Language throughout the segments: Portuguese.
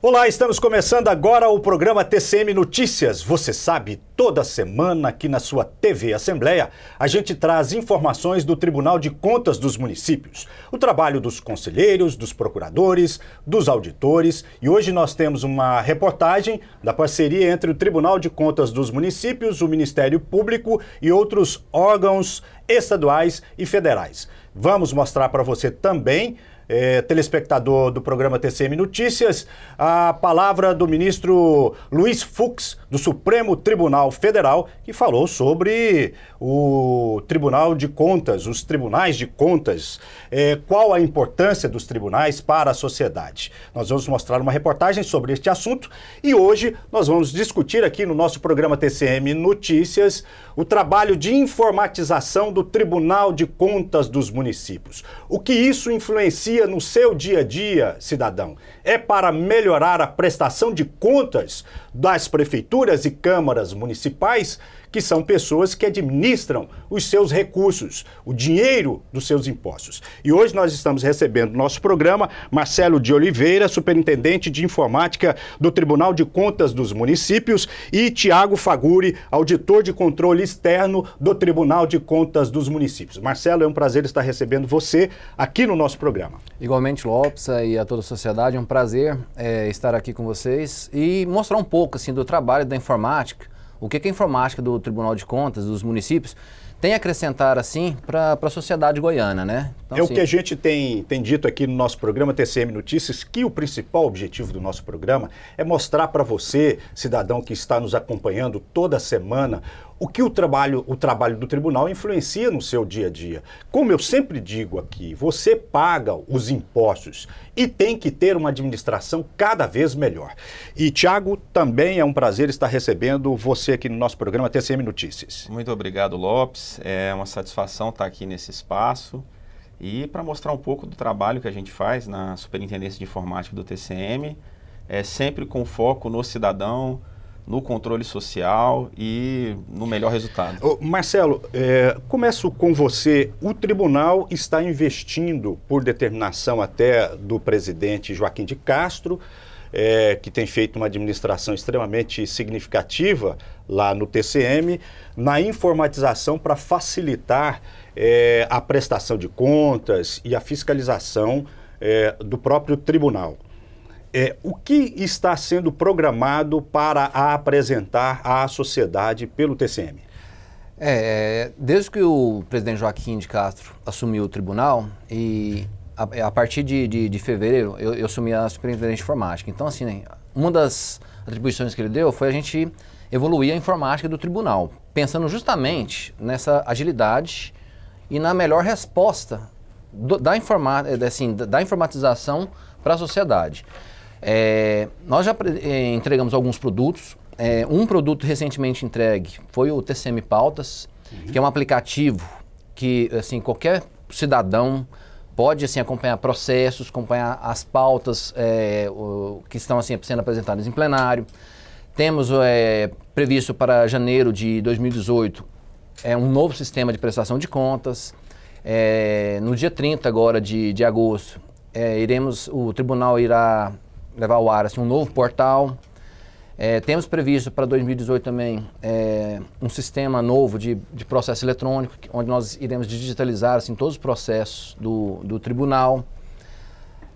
Olá, estamos começando agora o programa TCM Notícias. Você sabe, toda semana aqui na sua TV Assembleia, a gente traz informações do Tribunal de Contas dos Municípios, o trabalho dos conselheiros, dos procuradores, dos auditores. E hoje nós temos uma reportagem da parceria entre o Tribunal de Contas dos Municípios, o Ministério Público e outros órgãos estaduais e federais. Vamos mostrar para você também é, telespectador do programa TCM Notícias, a palavra do ministro Luiz Fux, do Supremo Tribunal Federal, que falou sobre o Tribunal de Contas, os tribunais de contas, é, qual a importância dos tribunais para a sociedade. Nós vamos mostrar uma reportagem sobre este assunto e hoje nós vamos discutir aqui no nosso programa TCM Notícias o trabalho de informatização do Tribunal de Contas dos municípios. O que isso influencia no seu dia a dia, cidadão? É para melhorar a prestação de contas das prefeituras e câmaras municipais que são pessoas que administram os seus recursos, o dinheiro dos seus impostos. E hoje nós estamos recebendo no nosso programa Marcelo de Oliveira, superintendente de informática do Tribunal de Contas dos Municípios, e Tiago Faguri, auditor de controle externo do Tribunal de Contas dos Municípios. Marcelo, é um prazer estar recebendo você aqui no nosso programa. Igualmente, Lopes, e a toda a sociedade, é um prazer é, estar aqui com vocês e mostrar um pouco assim, do trabalho da informática o que, que a informática do Tribunal de Contas, dos municípios, tem a acrescentar, assim, para a sociedade goiana, né? Então, é o assim, que a gente tem, tem dito aqui no nosso programa TCM Notícias, que o principal objetivo do nosso programa é mostrar para você, cidadão que está nos acompanhando toda semana, o que o trabalho, o trabalho do tribunal influencia no seu dia a dia. Como eu sempre digo aqui, você paga os impostos e tem que ter uma administração cada vez melhor. E, Tiago, também é um prazer estar recebendo você aqui no nosso programa TCM Notícias. Muito obrigado, Lopes. É uma satisfação estar aqui nesse espaço e para mostrar um pouco do trabalho que a gente faz na Superintendência de Informática do TCM, é sempre com foco no cidadão no controle social e no melhor resultado. Ô, Marcelo, é, começo com você. O tribunal está investindo, por determinação até do presidente Joaquim de Castro, é, que tem feito uma administração extremamente significativa lá no TCM, na informatização para facilitar é, a prestação de contas e a fiscalização é, do próprio tribunal. É, o que está sendo programado para apresentar à sociedade pelo TCM? É, é, desde que o presidente Joaquim de Castro assumiu o tribunal, e a, é, a partir de, de, de fevereiro eu, eu, assumi a superintendência de informática. Então, assim, né, uma das atribuições que ele deu foi a gente evoluir a informática do tribunal, pensando justamente nessa agilidade e na melhor resposta do, da, informa, é, assim, da, da informatização para a sociedade. É, nós já é, entregamos alguns produtos. É, um produto recentemente entregue foi o TCM Pautas, uhum. que é um aplicativo que assim qualquer cidadão pode assim acompanhar processos, acompanhar as pautas é, o, que estão assim sendo apresentadas em plenário. Temos é, previsto para janeiro de 2018 é um novo sistema de prestação de contas. É, no dia 30 agora de, de agosto, é, iremos o tribunal irá levar ao ar assim, um novo portal. É, temos previsto para 2018 também é, um sistema novo de, de processo eletrônico, onde nós iremos digitalizar assim, todos os processos do, do tribunal.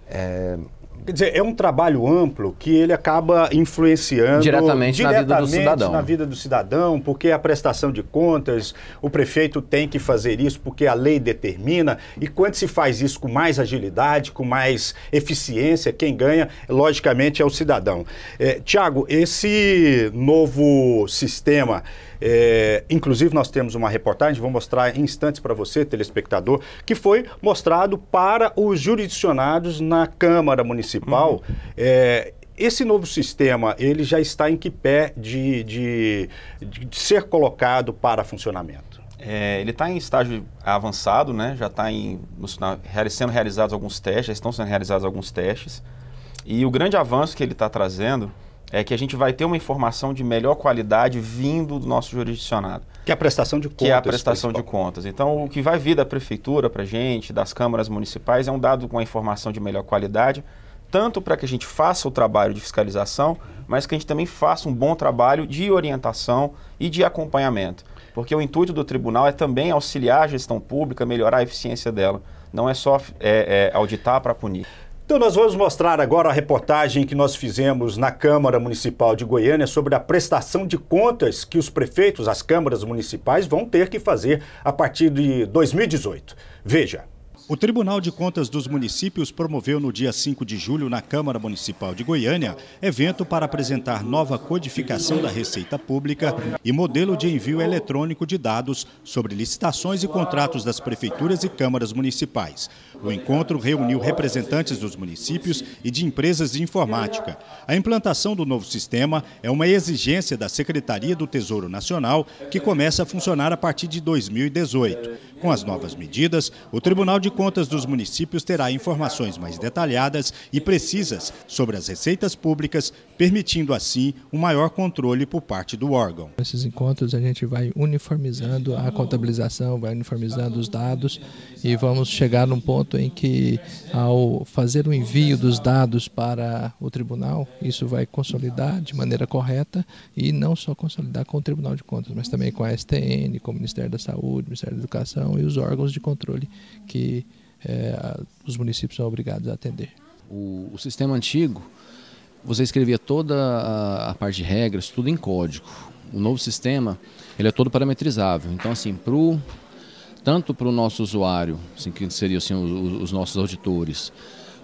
É, Quer dizer, é um trabalho amplo que ele acaba influenciando diretamente, diretamente na, vida do cidadão. na vida do cidadão, porque a prestação de contas, o prefeito tem que fazer isso porque a lei determina, e quando se faz isso com mais agilidade, com mais eficiência, quem ganha, logicamente, é o cidadão. É, Tiago, esse novo sistema é, inclusive, nós temos uma reportagem, vou mostrar em instantes para você, telespectador, que foi mostrado para os jurisdicionados na Câmara Municipal. Uhum. É, esse novo sistema, ele já está em que pé de, de, de ser colocado para funcionamento? É, ele está em estágio avançado, né? já está sendo realizados alguns testes, já estão sendo realizados alguns testes. E o grande avanço que ele está trazendo é que a gente vai ter uma informação de melhor qualidade vindo do nosso jurisdicionado. Que é a prestação de contas. Que é a prestação principal. de contas. Então, o que vai vir da prefeitura para a gente, das câmaras municipais, é um dado com a informação de melhor qualidade, tanto para que a gente faça o trabalho de fiscalização, mas que a gente também faça um bom trabalho de orientação e de acompanhamento. Porque o intuito do tribunal é também auxiliar a gestão pública, melhorar a eficiência dela. Não é só é, é, auditar para punir. Então, nós vamos mostrar agora a reportagem que nós fizemos na Câmara Municipal de Goiânia sobre a prestação de contas que os prefeitos, as câmaras municipais, vão ter que fazer a partir de 2018. Veja. O Tribunal de Contas dos Municípios promoveu no dia 5 de julho, na Câmara Municipal de Goiânia, evento para apresentar nova codificação da Receita Pública e modelo de envio eletrônico de dados sobre licitações e contratos das prefeituras e câmaras municipais. O encontro reuniu representantes dos municípios e de empresas de informática. A implantação do novo sistema é uma exigência da Secretaria do Tesouro Nacional, que começa a funcionar a partir de 2018. Com as novas medidas, o Tribunal de Contas Contas dos Municípios terá informações mais detalhadas e precisas sobre as receitas públicas, permitindo assim um maior controle por parte do órgão. Nesses encontros a gente vai uniformizando a contabilização, vai uniformizando os dados e vamos chegar num ponto em que, ao fazer o envio dos dados para o tribunal, isso vai consolidar de maneira correta e não só consolidar com o Tribunal de Contas, mas também com a STN, com o Ministério da Saúde, Ministério da Educação e os órgãos de controle que é, os municípios são obrigados a atender. O, o, sistema antigo, você escrevia toda a, a parte de regras, tudo em código. O novo sistema, ele é todo parametrizável. Então, assim, para o tanto para o nosso usuário, assim, que seriam assim, os, os, nossos auditores,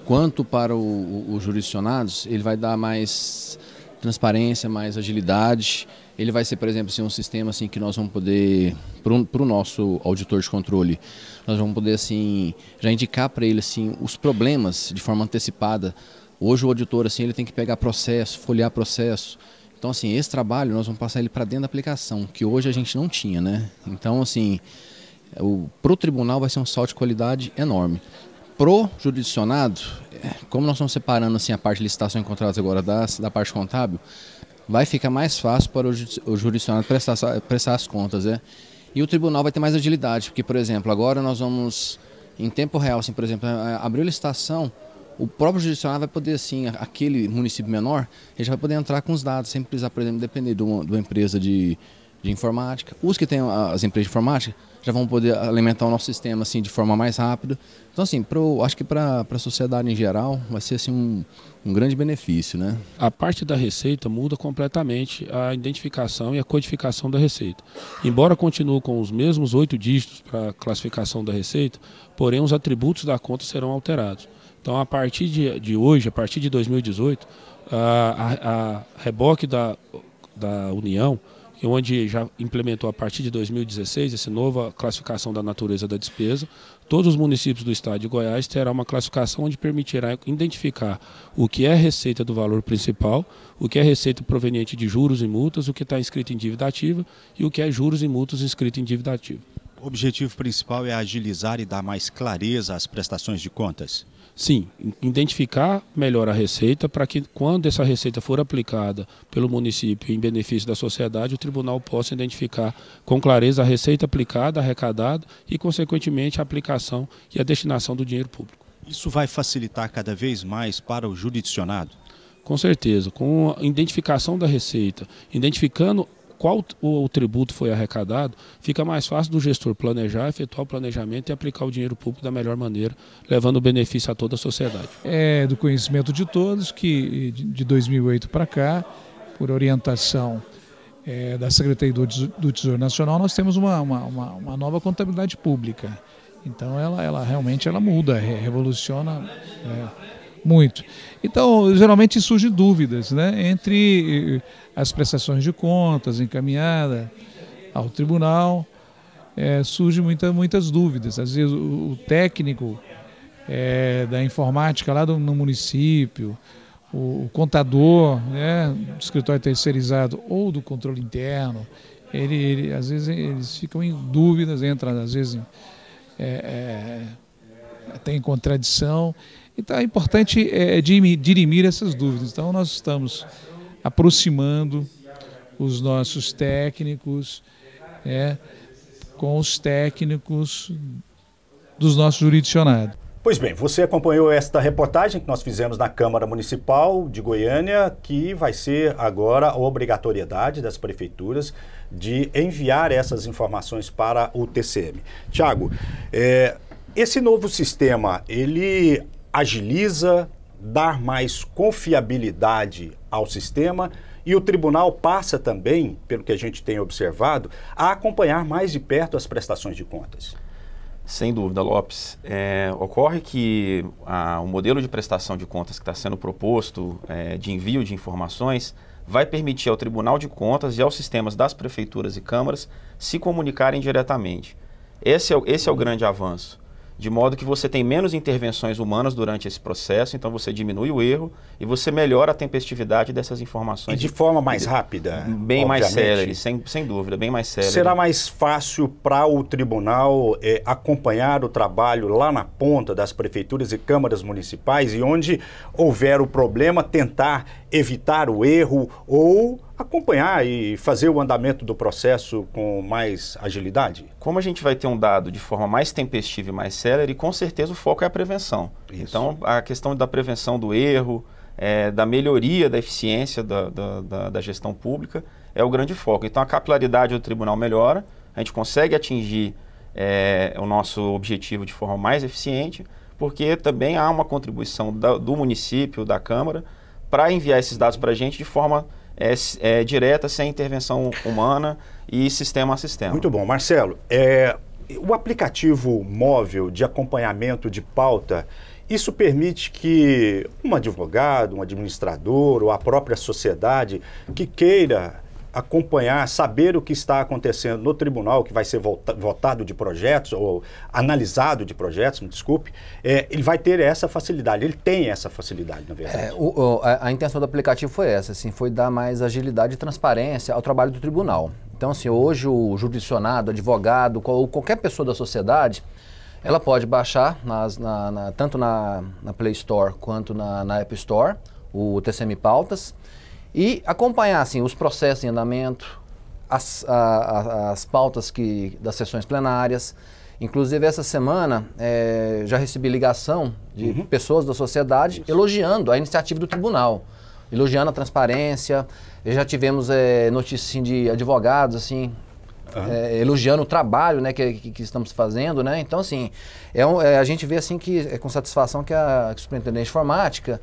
quanto para os jurisdicionados, ele vai dar mais transparência, mais agilidade. Ele vai ser, por exemplo, assim, um sistema assim, que nós vamos poder, para o nosso auditor de controle, nós vamos poder assim, já indicar para ele assim, os problemas de forma antecipada. Hoje o auditor assim, ele tem que pegar processo, folhear processo, então, assim, esse trabalho nós vamos passar ele para dentro da aplicação, que hoje a gente não tinha, né? Então, assim, para o tribunal vai ser um salto de qualidade enorme. Pro jurisdicionado, como nós estamos separando assim, a parte de licitação e contratos agora da da parte contábil, vai ficar mais fácil para o, o jurisdicionado prestar, prestar as contas. Né? E o tribunal vai ter mais agilidade, porque, por exemplo, agora nós vamos, em tempo real, assim, por exemplo, abriu a licitação, o próprio jurisdicionado vai poder, assim, aquele município menor, ele já vai poder entrar com os dados, sem precisar, por exemplo, depender de uma, de uma empresa de, de informática. Os que têm as empresas de informática já vão poder alimentar o nosso sistema assim de forma mais rápida. Então assim, pro, acho que para a sociedade em geral vai ser assim um, um grande benefício, né? A parte da receita muda completamente a identificação e a codificação da receita. Embora continue com os mesmos oito dígitos para classificação da receita, porém os atributos da conta serão alterados. Então a partir de, de hoje, a partir de 2018, a, a, a reboque da, da União onde já implementou a partir de 2016 essa nova classificação da natureza da despesa. Todos os municípios do estado de Goiás terá uma classificação onde permitirá identificar o que é receita do valor principal, o que é receita proveniente de juros e multas, o que está inscrito em dívida ativa e o que é juros e multas inscrito em dívida ativa. O objetivo principal é agilizar e dar mais clareza às prestações de contas. Sim, identificar melhor a receita para que quando essa receita for aplicada pelo município em benefício da sociedade, o tribunal possa identificar com clareza a receita aplicada, arrecadada e, consequentemente, a aplicação e a destinação do dinheiro público. Isso vai facilitar cada vez mais para o jurisdicionado? Com certeza, com a identificação da receita, identificando qual o, o tributo foi arrecadado, fica mais fácil do gestor planejar, efetuar o planejamento e aplicar o dinheiro público da melhor maneira, levando benefício a toda a sociedade. É do conhecimento de todos que de 2008 para cá, por orientação é, da Secretaria do, do Tesouro Nacional, nós temos uma, uma, uma, uma nova contabilidade pública. Então ela, ela realmente ela muda, revoluciona. É, muito. Então, geralmente surgem dúvidas né, entre eh, as prestações de contas encaminhada ao tribunal, é, surgem muita, muitas dúvidas. Às vezes o, o técnico é, da informática lá do, no município, o, o contador né, do escritório terceirizado ou do controle interno, ele, ele, às vezes eles ficam em dúvidas, entram às vezes é, é, até em contradição. Então é importante é, é dirimir essas dúvidas. Então nós estamos aproximando os nossos técnicos é, com os técnicos dos nossos jurisdicionados. Pois bem, você acompanhou esta reportagem que nós fizemos na Câmara Municipal de Goiânia, que vai ser agora a obrigatoriedade das prefeituras de enviar essas informações para o TCM. Tiago, é, esse novo sistema, ele agiliza, dar mais confiabilidade ao sistema e o tribunal passa também, pelo que a gente tem observado, a acompanhar mais de perto as prestações de contas. Sem dúvida, Lopes. É, ocorre que a, o modelo de prestação de contas que está sendo proposto, é, de envio de informações, vai permitir ao Tribunal de Contas e aos sistemas das prefeituras e câmaras se comunicarem diretamente. Esse é, esse é o grande avanço de modo que você tem menos intervenções humanas durante esse processo, então você diminui o erro e você melhora a tempestividade dessas informações. E de forma mais rápida. Bem obviamente. mais célere, sem, sem dúvida, bem mais célere. Será mais fácil para o tribunal é, acompanhar o trabalho lá na ponta das prefeituras e câmaras municipais e onde houver o problema, tentar evitar o erro ou acompanhar e fazer o andamento do processo com mais agilidade? Como a gente vai ter um dado de forma mais tempestiva e mais célere, com certeza o foco é a prevenção. Isso. Então, a questão da prevenção do erro, é, da melhoria da eficiência da, da, da, da gestão pública, é o grande foco. Então, a capilaridade do tribunal melhora, a gente consegue atingir é, o nosso objetivo de forma mais eficiente, porque também há uma contribuição da, do município, da Câmara, para enviar esses dados para a gente de forma é, é, direta, sem intervenção humana e sistema a sistema. Muito bom. Marcelo, é, o aplicativo móvel de acompanhamento de pauta, isso permite que um advogado, um administrador ou a própria sociedade que queira acompanhar, saber o que está acontecendo no tribunal, que vai ser votado de projetos, ou analisado de projetos, me desculpe, é, ele vai ter essa facilidade, ele tem essa facilidade, na verdade. É, o, a, a, intenção do aplicativo foi essa, assim, foi dar mais agilidade e transparência ao trabalho do tribunal. Então, assim, hoje o jurisdicionado advogado, ou qualquer pessoa da sociedade, ela pode baixar nas, na, na, tanto na, na, Play Store quanto na App Store o TCM Pautas, e acompanhar assim, os processos em andamento, as, a, a, as pautas que, das sessões plenárias. Inclusive, essa semana é, já recebi ligação de uhum. pessoas da sociedade Isso. elogiando a iniciativa do tribunal, elogiando a transparência. E já tivemos é, notícias assim, de advogados, assim, Uhum. É, elogiando o trabalho né, que, que, que, estamos fazendo. Né? Então, assim, é, um, é a gente vê assim que é com satisfação que a, que a Superintendente de Informática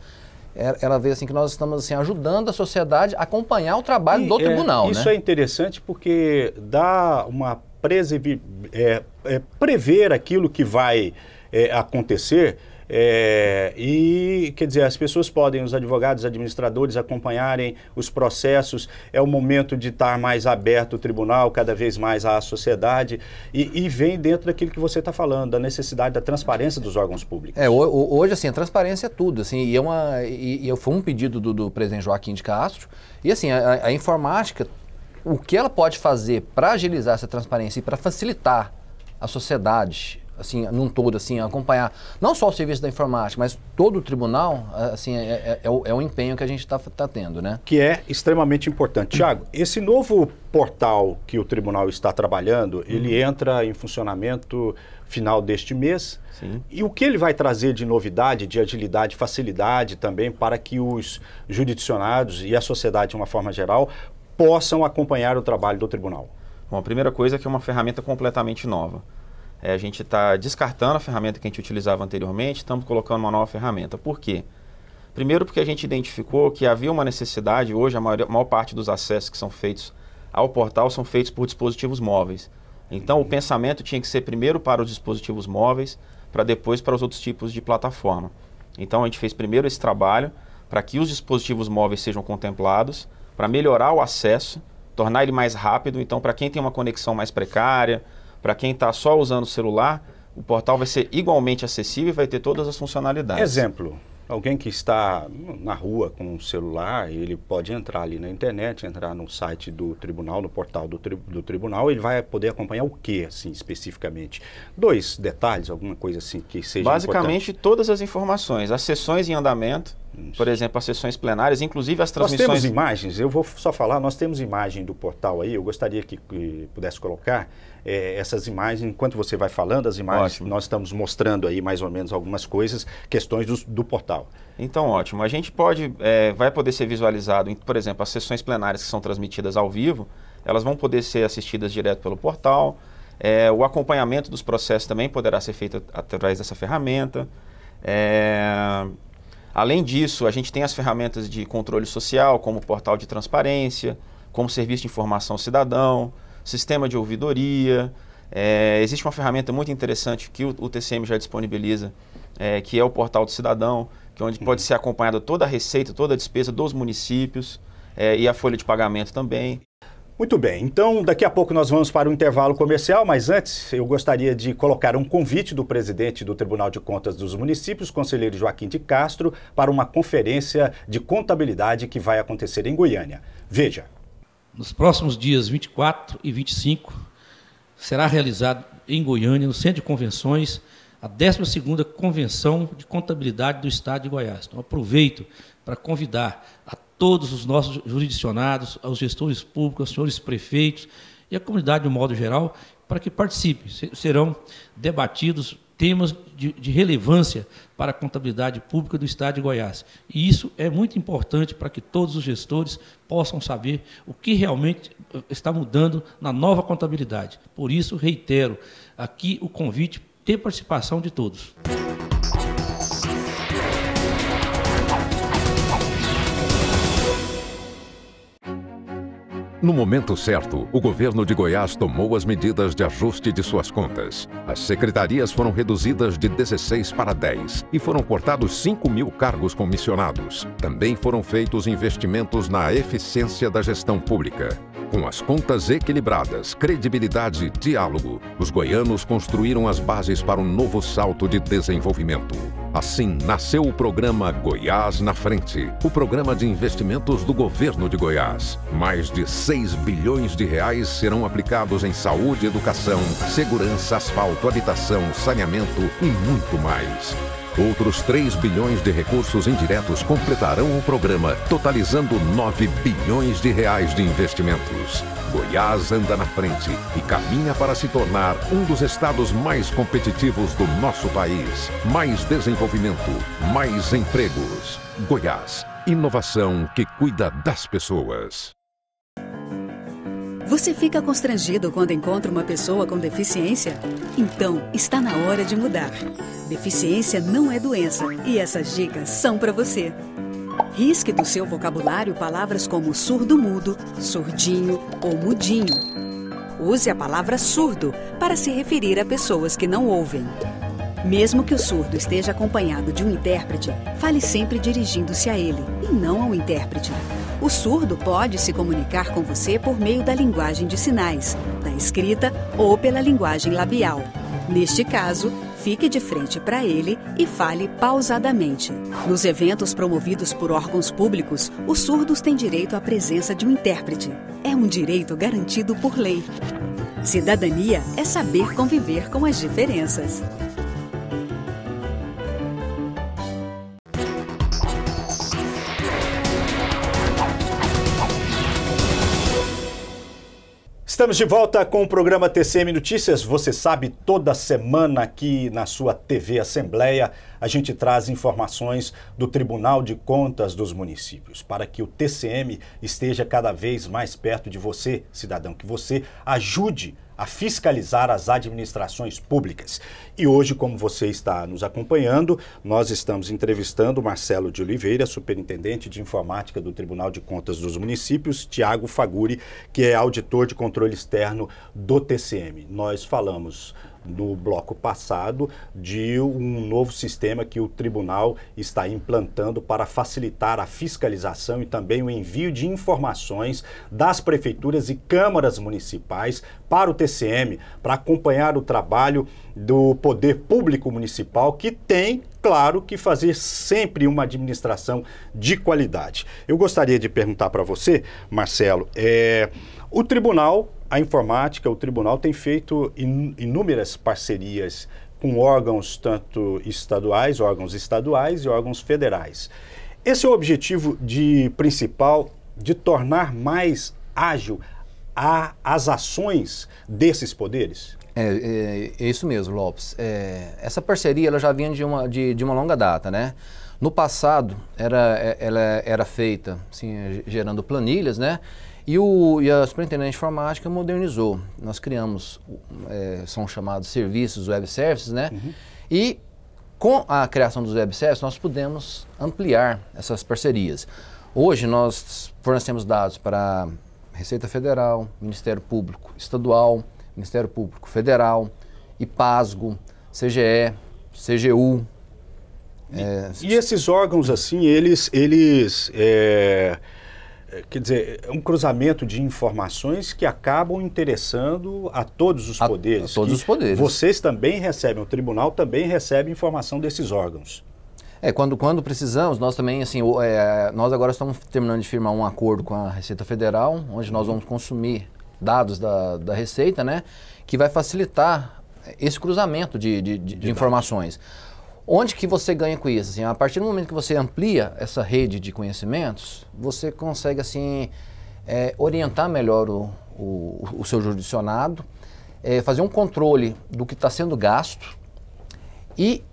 é, ela vê assim que nós estamos assim, ajudando a sociedade a acompanhar o trabalho e, do é, tribunal. Né? isso né? é interessante porque dá uma prese, é, é, prever aquilo que vai é, acontecer é, e, quer dizer, as pessoas podem, os advogados, os administradores, acompanharem os processos. É o momento de estar mais aberto o tribunal, cada vez mais à sociedade. E, e vem dentro daquilo que você está falando, da necessidade da transparência dos órgãos públicos. É, hoje, assim, a transparência é tudo. Assim, e, é uma, e, e foi um pedido do, do presidente Joaquim de Castro. E, assim, a, a informática, o que ela pode fazer para agilizar essa transparência e para facilitar a sociedade assim, num todo, assim, acompanhar não só o serviço da informática, mas todo o tribunal, assim, é, é, é, o, é o, empenho que a gente está tá tendo, né? Que é extremamente importante. Tiago, esse novo portal que o tribunal está trabalhando, ele uhum. entra em funcionamento final deste mês. Sim. E o que ele vai trazer de novidade, de agilidade, facilidade também para que os judicionados e a sociedade, de uma forma geral, possam acompanhar o trabalho do tribunal? Bom, a primeira coisa é que é uma ferramenta completamente nova. É, a gente está descartando a ferramenta que a gente utilizava anteriormente, estamos colocando uma nova ferramenta. Por quê? Primeiro, porque a gente identificou que havia uma necessidade, hoje a maior, maior parte dos acessos que são feitos ao portal são feitos por dispositivos móveis. Então, o pensamento tinha que ser primeiro para os dispositivos móveis, para depois para os outros tipos de plataforma. Então, a gente fez primeiro esse trabalho para que os dispositivos móveis sejam contemplados, para melhorar o acesso, tornar ele mais rápido. Então, para quem tem uma conexão mais precária, para quem está só usando o celular, o portal vai ser igualmente acessível e vai ter todas as funcionalidades. Exemplo, alguém que está na rua com um celular, ele pode entrar ali na internet, entrar no site do tribunal, no portal do, tri do tribunal, ele vai poder acompanhar o que, assim, especificamente? Dois detalhes, alguma coisa assim que seja Basicamente, importante. todas as informações, as sessões em andamento, isso. Por exemplo, as sessões plenárias, inclusive as transmissões. Nós temos imagens, eu vou só falar, nós temos imagem do portal aí, eu gostaria que, que pudesse colocar é, essas imagens, enquanto você vai falando, as imagens, ótimo. nós estamos mostrando aí mais ou menos algumas coisas, questões do, do portal. Então, ótimo. A gente pode, é, vai poder ser visualizado, por exemplo, as sessões plenárias que são transmitidas ao vivo, elas vão poder ser assistidas direto pelo portal. É, o acompanhamento dos processos também poderá ser feito através dessa ferramenta. É, Além disso, a gente tem as ferramentas de controle social, como o portal de transparência, como serviço de informação cidadão, sistema de ouvidoria. É, existe uma ferramenta muito interessante que o, o TCM já disponibiliza, é, que é o portal do cidadão, que é onde pode uhum. ser acompanhada toda a receita, toda a despesa dos municípios é, e a folha de pagamento também. Muito bem, então daqui a pouco nós vamos para o intervalo comercial, mas antes eu gostaria de colocar um convite do presidente do Tribunal de Contas dos Municípios, conselheiro Joaquim de Castro, para uma conferência de contabilidade que vai acontecer em Goiânia. Veja. Nos próximos dias 24 e 25 será realizado em Goiânia, no Centro de Convenções, a 12ª Convenção de Contabilidade do Estado de Goiás. Então aproveito para convidar a todos os nossos jurisdicionados, aos gestores públicos, aos senhores prefeitos e à comunidade de um modo geral, para que participem. Serão debatidos temas de, de, relevância para a contabilidade pública do Estado de Goiás. E isso é muito importante para que todos os gestores possam saber o que realmente eh, está mudando na nova contabilidade. Por isso, reitero aqui o convite, ter participação de todos. No momento certo, o governo de Goiás tomou as medidas de ajuste de suas contas. As secretarias foram reduzidas de 16 para 10 e foram cortados 5 mil cargos comissionados. Também foram feitos investimentos na eficiência da gestão pública. Com as contas equilibradas, credibilidade e diálogo, os goianos construíram as bases para um novo salto de desenvolvimento. Assim, nasceu o programa Goiás na Frente, o programa de investimentos do governo de Goiás. Mais de 6 bilhões de reais serão aplicados em saúde, educação, segurança, asfalto, habitação, saneamento e muito mais. Outros 3 bilhões de recursos indiretos completarão o programa, totalizando 9 bilhões de reais de investimentos. Goiás anda na frente e caminha para se tornar um dos estados mais competitivos do nosso país. Mais desenvolvimento, mais empregos. Goiás, inovação que cuida das pessoas. Você fica constrangido quando encontra uma pessoa com deficiência? Então, está na hora de mudar. Deficiência não é doença e essas dicas são para você. Risque do seu vocabulário palavras como surdo-mudo, surdinho ou mudinho. Use a palavra surdo para se referir a pessoas que não ouvem. Mesmo que o surdo esteja acompanhado de um intérprete, fale sempre dirigindo-se a ele e não ao intérprete. O surdo pode se comunicar com você por meio da linguagem de sinais, da escrita ou pela linguagem labial. Neste caso, fique de frente para ele e fale pausadamente. Nos eventos promovidos por órgãos públicos, os surdos têm direito à presença de um intérprete. É um direito garantido por lei. Cidadania é saber conviver com as diferenças. Estamos de volta com o programa TCM Notícias. Você sabe, toda semana aqui na sua TV Assembleia, a gente traz informações do Tribunal de Contas dos Municípios, para que o TCM esteja cada vez mais perto de você, cidadão, que você ajude a fiscalizar as administrações públicas. E hoje, como você está nos acompanhando, nós estamos entrevistando Marcelo de Oliveira, superintendente de informática do Tribunal de Contas dos Municípios, Tiago Faguri, que é auditor de controle externo do TCM. Nós falamos no bloco passado de um novo sistema que o tribunal está implantando para facilitar a fiscalização e também o envio de informações das prefeituras e câmaras municipais para o TCM, para acompanhar o trabalho do poder público municipal que tem claro que fazer sempre uma administração de qualidade. Eu gostaria de perguntar para você, Marcelo, é, o tribunal, a informática, o tribunal tem feito inúmeras parcerias com órgãos tanto estaduais, órgãos estaduais e órgãos federais. Esse é o objetivo de principal de tornar mais ágil a, as ações desses poderes? É, é, é isso mesmo, Lopes. É, essa parceria ela já vinha de uma, de, de uma longa data, né? No passado, era, é, ela é, era feita assim, é, gerando planilhas, né? E, o, e a Superintendência de Informática modernizou. Nós criamos, é, são chamados serviços, web services, né? Uhum. E com a criação dos web services, nós pudemos ampliar essas parcerias. Hoje, nós fornecemos dados para Receita Federal, Ministério Público Estadual, Ministério Público Federal, IPASGO, CGE, CGU, é, e, esses órgãos, assim, eles. eles é, é, quer dizer, é um cruzamento de informações que acabam interessando a todos os a, poderes. A todos os poderes. Vocês também recebem, o tribunal também recebe informação desses órgãos. É, quando, quando precisamos, nós também, assim, é, nós agora estamos terminando de firmar um acordo com a Receita Federal, onde nós vamos consumir dados da, da Receita, né? Que vai facilitar esse cruzamento de, de, de, de informações. Dados. Onde que você ganha com isso? Assim, a partir do momento que você amplia essa rede de conhecimentos, você consegue assim é, orientar melhor o, o, o seu jurisdicionado, é, fazer um controle do que está sendo gasto e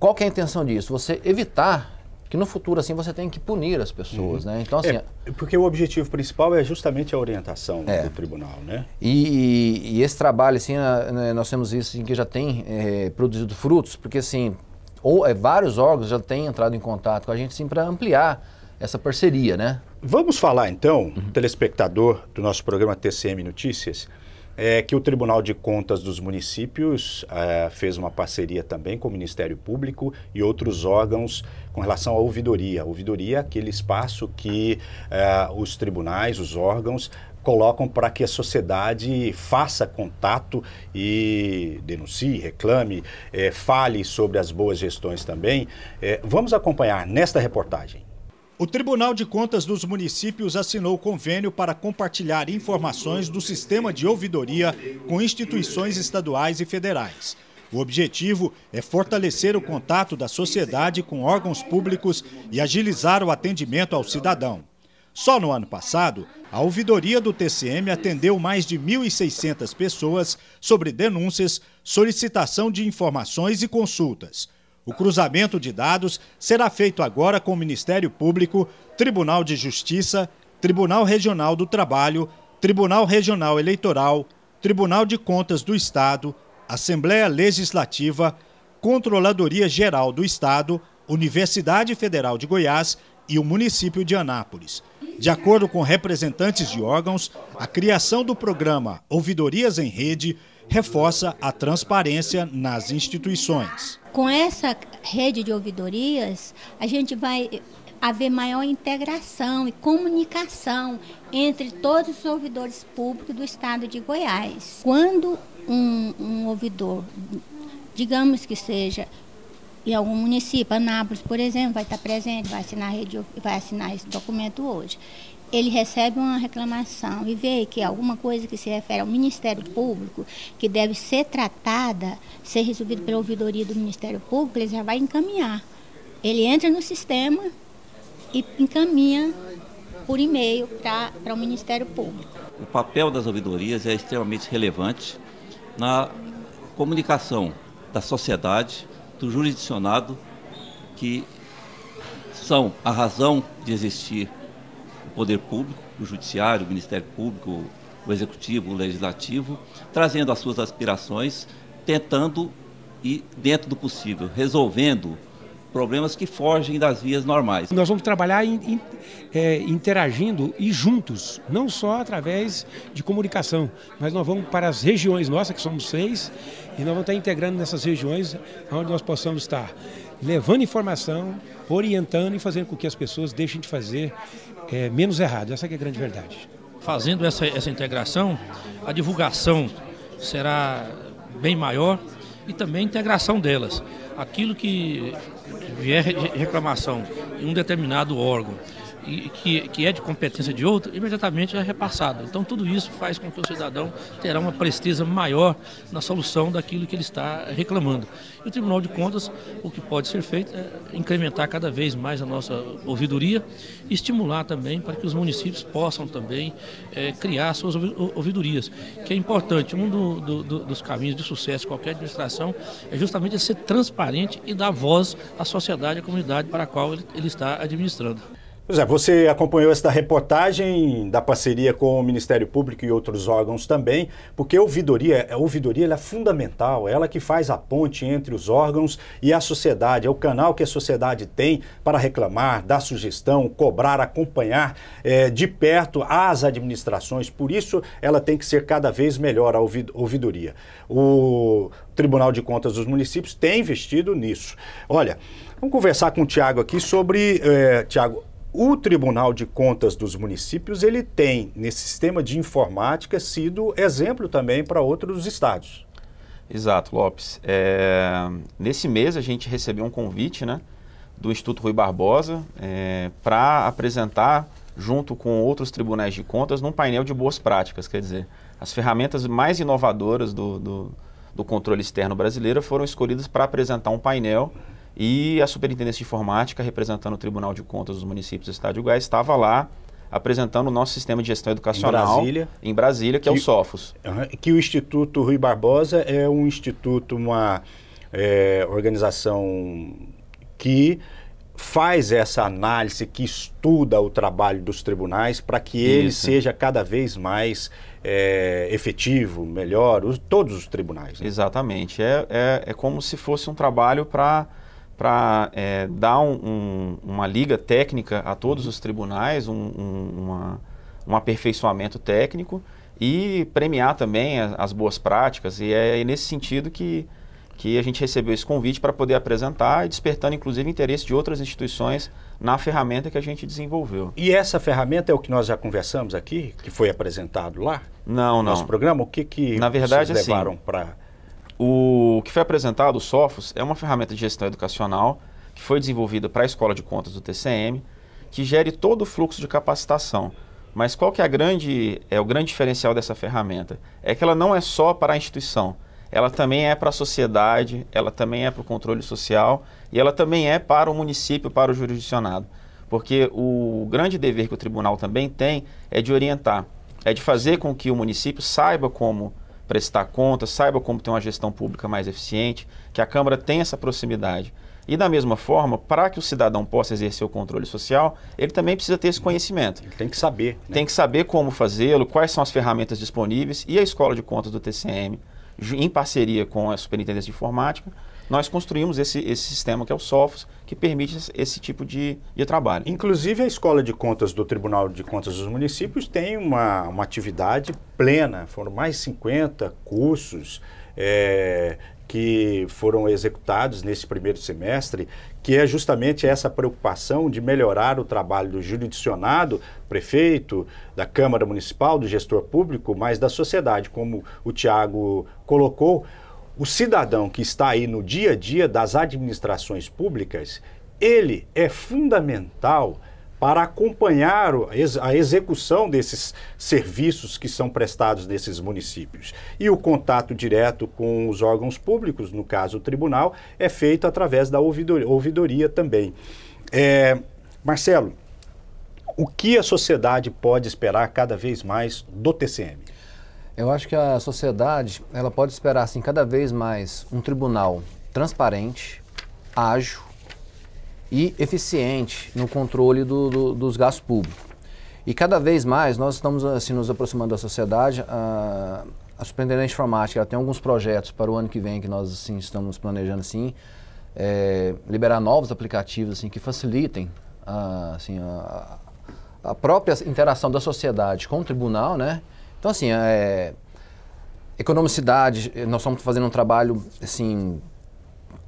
qual que é a intenção disso? Você evitar que no futuro assim você tenha que punir as pessoas, uhum. né? Então assim, é, porque o objetivo principal é justamente a orientação é. do tribunal, né? E, e, e, esse trabalho assim né, nós temos isso assim, que já tem é, produzido frutos, porque assim ou é, vários órgãos já têm entrado em contato com a gente sim para ampliar essa parceria, né? Vamos falar então, uhum. telespectador do nosso programa TCM Notícias, é que o Tribunal de Contas dos Municípios é, fez uma parceria também com o Ministério Público e outros órgãos com relação à ouvidoria. A ouvidoria é aquele espaço que é, os tribunais, os órgãos, colocam para que a sociedade faça contato e denuncie, reclame, é, fale sobre as boas gestões também. É, vamos acompanhar nesta reportagem. O Tribunal de Contas dos Municípios assinou convênio para compartilhar informações do sistema de ouvidoria com instituições estaduais e federais. O objetivo é fortalecer o contato da sociedade com órgãos públicos e agilizar o atendimento ao cidadão. Só no ano passado, a ouvidoria do TCM atendeu mais de 1.600 pessoas sobre denúncias, solicitação de informações e consultas. O cruzamento de dados será feito agora com o Ministério Público, Tribunal de Justiça, Tribunal Regional do Trabalho, Tribunal Regional Eleitoral, Tribunal de Contas do Estado, Assembleia Legislativa, Controladoria Geral do Estado, Universidade Federal de Goiás e o município de Anápolis. De acordo com representantes de órgãos, a criação do programa Ouvidorias em Rede reforça a transparência nas instituições. Com essa rede de ouvidorias, a gente vai haver maior integração e comunicação entre todos os ouvidores públicos do estado de Goiás. Quando um, um ouvidor, digamos que seja em algum município. Anápolis, por exemplo, vai estar presente, vai assinar, rede, vai assinar esse documento hoje. Ele recebe uma reclamação e vê que alguma coisa que se refere ao Ministério Público, que deve ser tratada, ser resolvida pela ouvidoria do Ministério Público, ele já vai encaminhar. Ele entra no sistema e encaminha por e-mail para o Ministério Público. O papel das ouvidorias é extremamente relevante na comunicação da sociedade do jurisdicionado que são a razão de existir o poder público, o judiciário, o Ministério Público, o executivo, o legislativo, trazendo as suas aspirações, tentando e dentro do possível resolvendo problemas que fogem das vias normais. Nós vamos trabalhar in, in, é, interagindo e juntos, não só através de comunicação, mas nós vamos para as regiões nossas, que somos seis, e nós vamos estar integrando nessas regiões onde nós possamos estar levando informação, orientando e fazendo com que as pessoas deixem de fazer é, menos errado. Essa é a grande verdade. Fazendo essa, essa integração, a divulgação será bem maior e também a integração delas. Aquilo que vier reclamação em um determinado órgão que, que é de competência de outro, imediatamente é repassado. Então tudo isso faz com que o cidadão terá uma presteza maior na solução daquilo que ele está reclamando. E o Tribunal de Contas, o que pode ser feito é incrementar cada vez mais a nossa ouvidoria, estimular também para que os municípios possam também é, criar suas ouvidorias, que é importante. Um do, do, do, dos caminhos de sucesso de qualquer administração é justamente ser transparente e dar voz à sociedade, à comunidade para a qual ele, ele está administrando. Pois é, você acompanhou esta reportagem da parceria com o Ministério Público e outros órgãos também, porque a ouvidoria, a ouvidoria é fundamental, é ela que faz a ponte entre os órgãos e a sociedade, é o canal que a sociedade tem para reclamar, dar sugestão, cobrar, acompanhar é, de perto as administrações, por isso ela tem que ser cada vez melhor a ouvidoria. O Tribunal de Contas dos Municípios tem investido nisso. Olha, vamos conversar com o Tiago aqui sobre... É, Tiago, o Tribunal de Contas dos Municípios, ele tem, nesse sistema de informática, sido exemplo também para outros estados. Exato, Lopes. É, nesse mês a gente recebeu um convite né, do Instituto Rui Barbosa é, para apresentar, junto com outros tribunais de contas, num painel de boas práticas. Quer dizer, as ferramentas mais inovadoras do, do, do controle externo brasileiro foram escolhidas para apresentar um painel e a Superintendência de Informática, representando o Tribunal de Contas dos Municípios do Estado de Goiás, estava lá apresentando o nosso sistema de gestão educacional em Brasília, em Brasília que, que é o SOFOS. Que o Instituto Rui Barbosa é um instituto, uma é, organização que faz essa análise, que estuda o trabalho dos tribunais para que ele Isso. seja cada vez mais é, efetivo, melhor, os, todos os tribunais. Né? Exatamente. É, é, é como se fosse um trabalho para para é, dar um, um, uma liga técnica a todos os tribunais, um, uma, um aperfeiçoamento técnico e premiar também as, as boas práticas. E é, é nesse sentido que, que a gente recebeu esse convite para poder apresentar e despertando inclusive interesse de outras instituições na ferramenta que a gente desenvolveu. E essa ferramenta é o que nós já conversamos aqui, que foi apresentado lá? Não, no não. Nosso programa, o que que na verdade, assim, levaram assim, para o que foi apresentado, o Sophos, é uma ferramenta de gestão educacional que foi desenvolvida para a Escola de Contas do TCM, que gere todo o fluxo de capacitação. Mas qual que é, a grande, é o grande diferencial dessa ferramenta? É que ela não é só para a instituição, ela também é para a sociedade, ela também é para o controle social e ela também é para o município, para o jurisdicionado. Porque o grande dever que o tribunal também tem é de orientar, é de fazer com que o município saiba como prestar contas, saiba como ter uma gestão pública mais eficiente, que a Câmara tenha essa proximidade. E da mesma forma, para que o cidadão possa exercer o controle social, ele também precisa ter esse conhecimento. Ele tem que saber. Né? Tem que saber como fazê-lo, quais são as ferramentas disponíveis e a Escola de Contas do TCM, em parceria com a Superintendência de Informática, nós construímos esse, esse sistema que é o Sofos, que permite esse tipo de, de, trabalho. Inclusive, a Escola de Contas do Tribunal de Contas dos Municípios tem uma, uma atividade plena, foram mais 50 cursos. É, que foram executados nesse primeiro semestre, que é justamente essa preocupação de melhorar o trabalho do jurisdicionado, prefeito, da Câmara Municipal, do gestor público, mas da sociedade, como o Tiago colocou o cidadão que está aí no dia a dia das administrações públicas, ele é fundamental para acompanhar a execução desses serviços que são prestados nesses municípios. E o contato direto com os órgãos públicos, no caso o tribunal, é feito através da ouvidoria, ouvidoria também. É, Marcelo, o que a sociedade pode esperar cada vez mais do TCM? Eu acho que a sociedade ela pode esperar assim cada vez mais um tribunal transparente, ágil e eficiente no controle do, do, dos gastos públicos. E cada vez mais nós estamos assim nos aproximando da sociedade. A, a superintendente informática ela tem alguns projetos para o ano que vem que nós assim estamos planejando assim é, liberar novos aplicativos assim que facilitem a, assim, a, a própria interação da sociedade com o tribunal, né? Então, assim, é, economicidade, nós estamos fazendo um trabalho, assim,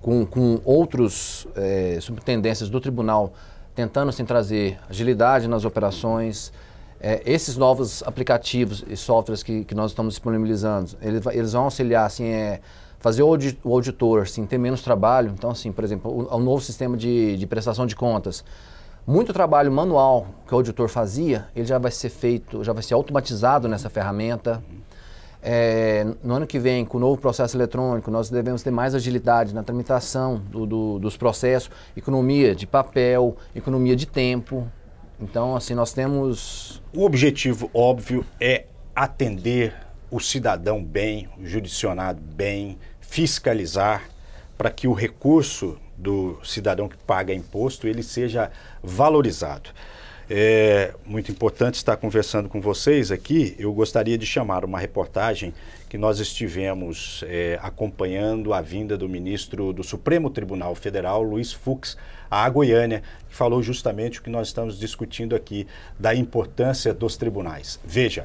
com, com outros é, subtendências do tribunal, tentando, assim, trazer agilidade nas operações, é, esses novos aplicativos e softwares que, que nós estamos disponibilizando, eles, eles vão auxiliar, assim, é, fazer o, o auditor, assim, ter menos trabalho. Então, assim, por exemplo, o, o novo sistema de, de prestação de contas, muito trabalho manual que o auditor fazia, ele já vai ser feito, já vai ser automatizado nessa ferramenta. É, no ano que vem, com o novo processo eletrônico, nós devemos ter mais agilidade na tramitação do, do, dos processos, economia de papel, economia de tempo. Então, assim, nós temos. O objetivo, óbvio, é atender o cidadão bem, o judicionado bem, fiscalizar para que o recurso do cidadão que paga imposto ele seja valorizado. É muito importante estar conversando com vocês aqui. Eu gostaria de chamar uma reportagem que nós estivemos é, acompanhando a vinda do ministro do Supremo Tribunal Federal, Luiz Fux, à Goiânia, que falou justamente o que nós estamos discutindo aqui, da importância dos tribunais. Veja.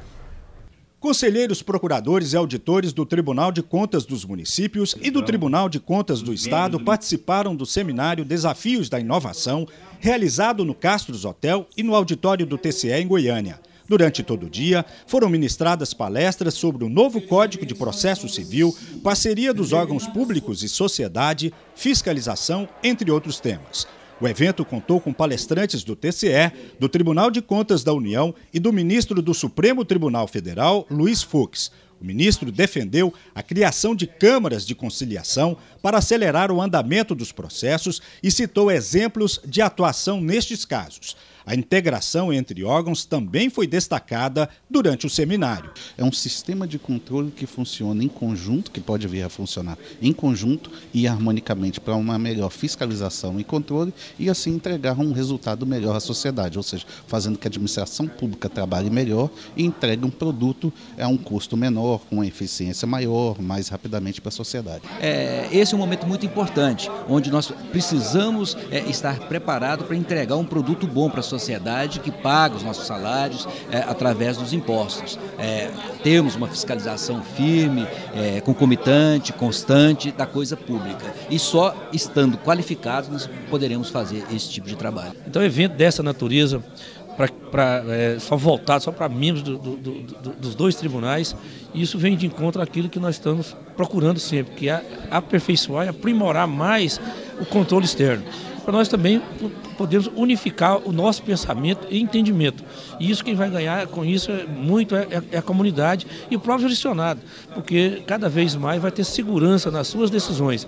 Conselheiros, procuradores e auditores do Tribunal de Contas dos Municípios e do então, Tribunal de Contas do Estado participaram do seminário Desafios da Inovação, realizado no Castros Hotel e no auditório do TCE em Goiânia. Durante todo o dia, foram ministradas palestras sobre o novo Código de Processo Civil, parceria dos órgãos públicos e sociedade, fiscalização, entre outros temas. O evento contou com palestrantes do TCE, do Tribunal de Contas da União e do ministro do Supremo Tribunal Federal, Luiz Fux. O ministro defendeu a criação de câmaras de conciliação para acelerar o andamento dos processos e citou exemplos de atuação nestes casos. A integração entre órgãos também foi destacada durante o seminário. É um sistema de controle que funciona em conjunto, que pode vir a funcionar em conjunto e harmonicamente para uma melhor fiscalização e controle e assim entregar um resultado melhor à sociedade, ou seja, fazendo que a administração pública trabalhe melhor e entregue um produto a um custo menor, com uma eficiência maior, mais rapidamente para a sociedade. É, esse é um momento muito importante, onde nós precisamos é, estar preparados para entregar um produto bom para a sociedade sociedade que paga os nossos salários é, através dos impostos. É, temos uma fiscalização firme, é, concomitante, constante da coisa pública. E só estando qualificados nós poderemos fazer esse tipo de trabalho. Então, evento dessa natureza, pra, pra é, só voltado só para membros do, do, do, dos dois tribunais, isso vem de encontro àquilo que nós estamos procurando sempre, que é aperfeiçoar e aprimorar mais o controle externo para nós também podermos unificar o nosso pensamento e entendimento. E isso quem vai ganhar com isso é muito é, é, é a comunidade e o próprio jurisdicionado, porque cada vez mais vai ter segurança nas suas decisões.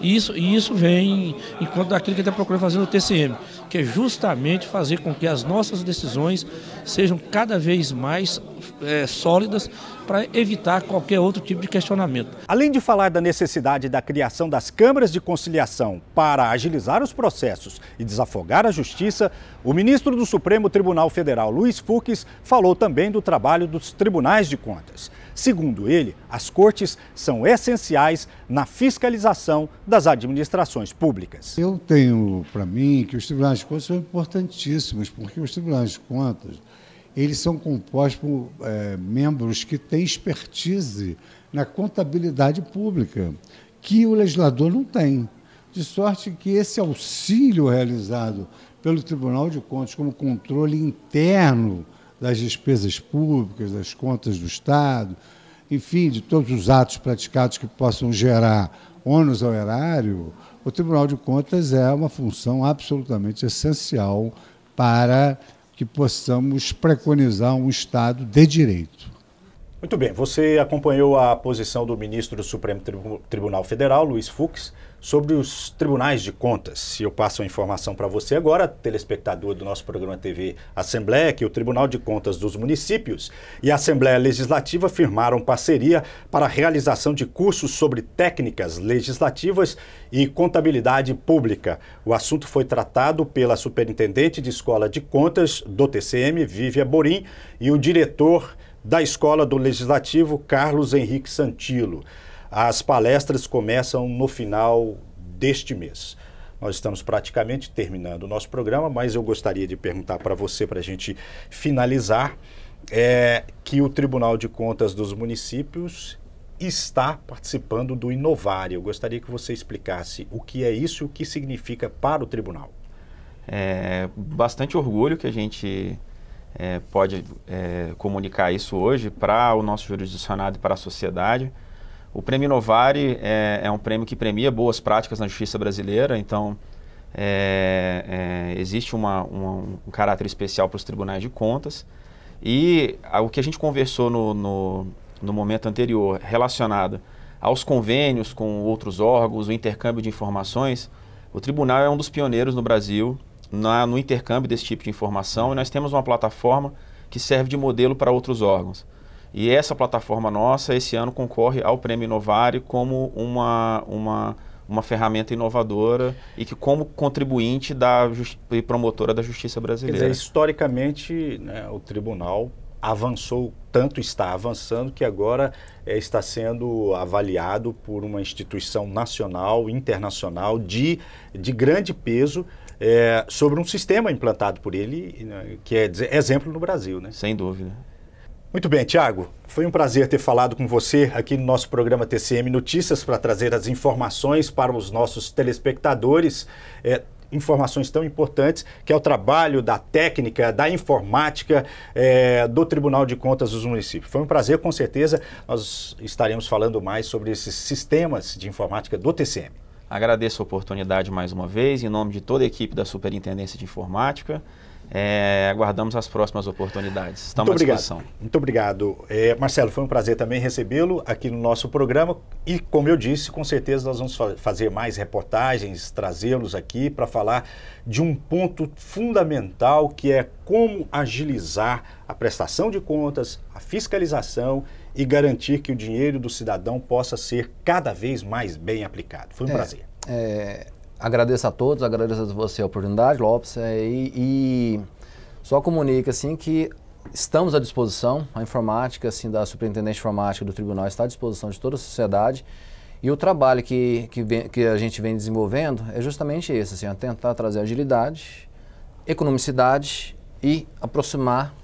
E isso, e isso vem enquanto daquilo que está procurando fazer no TCM, que é justamente fazer com que as nossas decisões sejam cada vez mais é, sólidas para evitar qualquer outro tipo de questionamento. Além de falar da necessidade da criação das câmaras de conciliação para agilizar os processos e desafogar a justiça, o ministro do Supremo Tribunal Federal, Luiz Fux, falou também do trabalho dos tribunais de contas. Segundo ele, as cortes são essenciais na fiscalização das administrações públicas. Eu tenho para mim que os tribunais de contas são importantíssimos, porque os tribunais de contas eles são compostos por é, membros que têm expertise na contabilidade pública, que o legislador não tem. De sorte que esse auxílio realizado pelo Tribunal de Contas como controle interno das despesas públicas, das contas do Estado, enfim, de todos os atos praticados que possam gerar ônus ao erário, o Tribunal de Contas é uma função absolutamente essencial para que possamos preconizar um Estado de direito. Muito bem, você acompanhou a posição do ministro do Supremo Tribunal Federal, Luiz Fux, sobre os tribunais de contas. Se eu passo a informação para você agora, telespectador do nosso programa TV Assembleia, que o Tribunal de Contas dos Municípios e a Assembleia Legislativa firmaram parceria para a realização de cursos sobre técnicas legislativas e contabilidade pública. O assunto foi tratado pela Superintendente de Escola de Contas do TCM, Vívia Borim, e o diretor da Escola do Legislativo, Carlos Henrique Santilo. As palestras começam no final deste mês. Nós estamos praticamente terminando o nosso programa, mas eu gostaria de perguntar para você, para a gente finalizar, é, que o Tribunal de Contas dos Municípios está participando do Inovare. Eu gostaria que você explicasse o que é isso e o que significa para o tribunal. É bastante orgulho que a gente é, pode é, comunicar isso hoje para o nosso jurisdicionado e para a sociedade. O Prêmio Novare é, é, um prêmio que premia boas práticas na justiça brasileira, então é, é, existe uma, uma, um caráter especial para os tribunais de contas. E a, o que a gente conversou no, no, no, momento anterior, relacionado aos convênios com outros órgãos, o intercâmbio de informações, o tribunal é um dos pioneiros no Brasil na, no intercâmbio desse tipo de informação e nós temos uma plataforma que serve de modelo para outros órgãos. E essa plataforma nossa, esse ano, concorre ao Prêmio Inovare como uma, uma, uma ferramenta inovadora e que, como contribuinte da e promotora da justiça brasileira. Quer dizer, historicamente, né, o tribunal avançou tanto está avançando que agora é, está sendo avaliado por uma instituição nacional, internacional de, de grande peso é, sobre um sistema implantado por ele, né, que é exemplo no Brasil, né? Sem dúvida. Muito bem, Tiago. Foi um prazer ter falado com você aqui no nosso programa TCM Notícias para trazer as informações para os nossos telespectadores. É, informações tão importantes, que é o trabalho da técnica, da informática é, do Tribunal de Contas dos Municípios. Foi um prazer, com certeza. Nós estaremos falando mais sobre esses sistemas de informática do TCM. Agradeço a oportunidade mais uma vez, em nome de toda a equipe da Superintendência de Informática. É, aguardamos as próximas oportunidades. Estamos Muito à disposição. Obrigado. Muito obrigado. É, Marcelo, foi um prazer também recebê-lo aqui no nosso programa. E, como eu disse, com certeza nós vamos fazer mais reportagens, trazê-los aqui para falar de um ponto fundamental que é como agilizar a prestação de contas, a fiscalização e garantir que o dinheiro do cidadão possa ser cada vez mais bem aplicado. Foi um é, prazer. É, agradeço a todos, agradeço a você a oportunidade, Lopes, é, e, e, só comunica assim que estamos à disposição, a informática assim da Superintendente de Informática do Tribunal está à disposição de toda a sociedade. E o trabalho que, que, vem, que a gente vem desenvolvendo é justamente esse, assim, é tentar trazer agilidade, economicidade e aproximar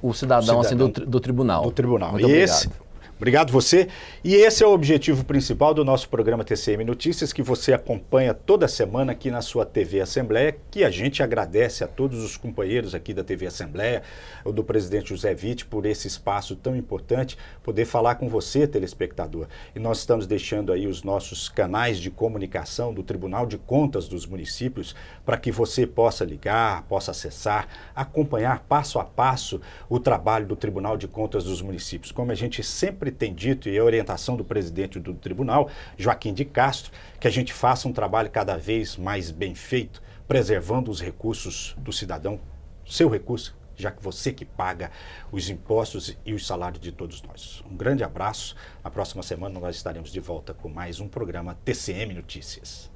o cidadão, cidadão assim, do, do tribunal. Do tribunal. Muito e obrigado. Esse... Obrigado você. E esse é o objetivo principal do nosso programa TCM Notícias, que você acompanha toda semana aqui na sua TV Assembleia, que a gente agradece a todos os companheiros aqui da TV Assembleia, ou do presidente José Vitti, por esse espaço tão importante, poder falar com você, telespectador. E nós estamos deixando aí os nossos canais de comunicação do Tribunal de Contas dos Municípios, para que você possa ligar, possa acessar, acompanhar passo a passo o trabalho do Tribunal de Contas dos Municípios, como a gente sempre sempre tem dito, e é a orientação do presidente do tribunal, Joaquim de Castro, que a gente faça um trabalho cada vez mais bem feito, preservando os recursos do cidadão, seu recurso, já que você que paga os impostos e os salários de todos nós. Um grande abraço. Na próxima semana nós estaremos de volta com mais um programa TCM Notícias.